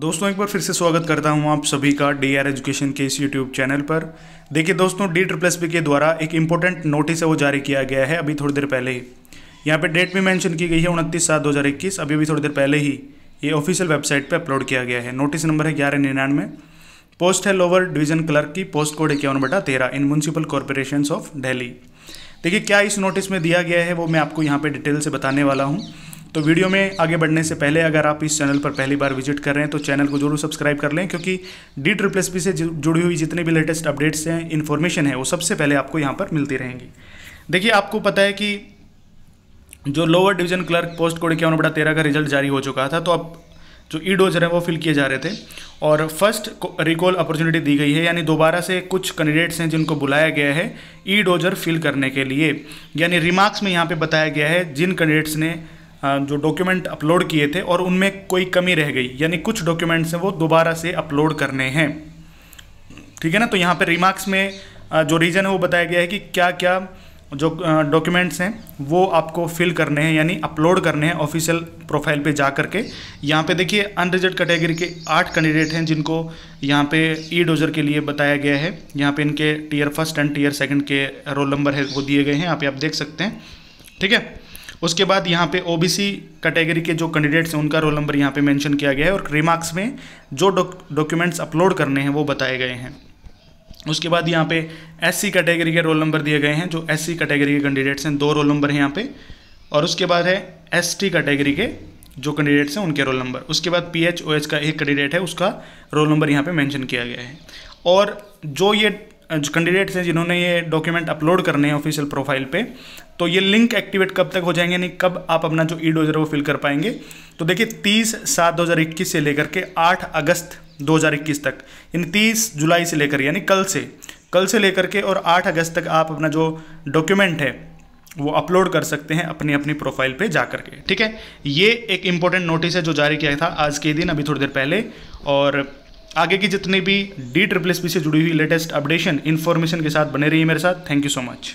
दोस्तों एक बार फिर से स्वागत करता हूं आप सभी का डी आर एजुकेशन के इस यूट्यूब चैनल पर देखिए दोस्तों डी ट्रिपल एस पी के द्वारा एक इम्पोर्टेंट नोटिस है वो जारी किया गया है अभी थोड़ी देर पहले ही यहाँ पे डेट भी मेंशन की गई है उनतीस सात दो हज़ार इक्कीस अभी अभी थोड़ी देर पहले ही ये ऑफिशियल वेबसाइट पर अपलोड किया गया है नोटिस नंबर है ग्यारह निन्यानवे पोस्ट है लोअर डिवीजन क्लर्क की पोस्ट कोड इक्यावन बटा तेरह in municipal corporation of Delhi देखिए क्या इस नोटिस में दिया गया है वो मैं आपको यहाँ पर डिटेल से बताने वाला हूँ तो वीडियो में आगे बढ़ने से पहले अगर आप इस चैनल पर पहली बार विजिट कर रहे हैं तो चैनल को जरूर सब्सक्राइब कर लें क्योंकि डी ट्रिपल एस से जुड़ी हुई जितने भी लेटेस्ट अपडेट्स हैं इन्फॉर्मेशन है वो सबसे पहले आपको यहाँ पर मिलती रहेंगी देखिए आपको पता है कि जो lower division clerk post code इक्यावन बड़ा तेरह का रिजल्ट जारी हो चुका था तो अब जो ई डोजर है वो फिल किए जा रहे थे और फर्स्ट रिकॉल अपॉर्चुनिटी दी गई है यानी दोबारा से कुछ कैंडिडेट्स हैं जिनको बुलाया गया है ई डोजर फिल करने के लिए यानी रिमार्क्स में यहाँ पे बताया गया है जिन कैंडिडेट्स ने हाँ, जो डॉक्यूमेंट अपलोड किए थे और उनमें कोई कमी रह गई यानी कुछ डॉक्यूमेंट्स हैं वो दोबारा से अपलोड करने हैं ठीक है ना तो यहाँ पर रिमार्क्स में जो रीज़न है वो बताया गया है कि क्या क्या जो डॉक्यूमेंट्स हैं वो आपको फिल करने हैं यानी अपलोड करने हैं ऑफिशियल प्रोफाइल पे जा करके यहाँ पे देखिए अनरिजर्व कैटेगरी के आठ कैंडिडेट हैं जिनको यहाँ पे ई डोजर के लिए बताया गया है यहाँ पे इनके tier first and tier second के रोल नंबर है वो दिए गए हैं यहाँ पे आप देख सकते हैं ठीक है उसके बाद यहाँ पे ओबीसी कैटेगरी के जो कैंडिडेट्स हैं उनका रोल नंबर यहाँ पे मेंशन किया गया है और रिमार्क्स में जो डॉक्यूमेंट्स अपलोड करने हैं वो बताए गए हैं उसके बाद यहाँ पे एससी कैटेगरी के रोल नंबर दिए गए हैं जो एससी कैटेगरी के कैंडिडेट्स हैं दो रोल नंबर हैं यहाँ पे और उसके बाद है एस कैटेगरी के जो कैंडिडेट्स हैं उनके रोल नंबर उसके बाद पी एच ओ एच का एक कैंडिडेट है उसका रोल नंबर यहाँ पर मैंशन किया गया है और जो ये कैंडिडेट्स हैं जिन्होंने ये डॉक्यूमेंट अपलोड करने हैं ऑफिशियल प्रोफाइल पे तो ये लिंक एक्टिवेट कब तक हो जाएंगे यानी कब आप अपना जो ई डोजर वो फिल कर पाएंगे तो देखिए तीस सात दो हज़ार इक्कीस से लेकर के आठ अगस्त दो हज़ार इक्कीस तक यानी तीस जुलाई से लेकर यानी कल से कल से लेकर के और आठ अगस्त तक आप अपना जो डॉक्यूमेंट है वो अपलोड कर सकते हैं अपनी अपनी प्रोफाइल पे जा करके ठीक है ये एक इम्पोर्टेंट नोटिस है जो जारी किया था आज के दिन अभी थोड़ी देर पहले और आगे की जितनी भी डी ट्रिपल एस से जुड़ी हुई लेटेस्ट अपडेशन इन्फॉर्मेशन के साथ बने रहिए मेरे साथ थैंक यू सो मच